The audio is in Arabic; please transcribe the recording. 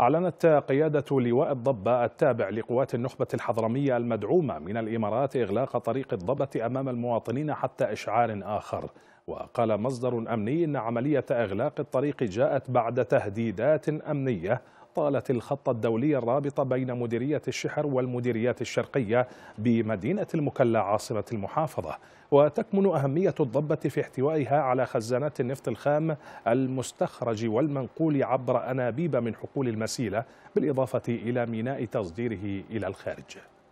أعلنت قيادة لواء الضبة التابع لقوات النخبة الحضرمية المدعومة من الإمارات إغلاق طريق الضبة أمام المواطنين حتى إشعار آخر وقال مصدر أمني إن عملية إغلاق الطريق جاءت بعد تهديدات أمنية أطالت الخط الدولي الرابط بين مديرية الشحر والمديريات الشرقية بمدينة المكلا عاصمة المحافظة وتكمن أهمية الضبة في احتوائها على خزانات النفط الخام المستخرج والمنقول عبر أنابيب من حقول المسيلة بالإضافة إلى ميناء تصديره إلى الخارج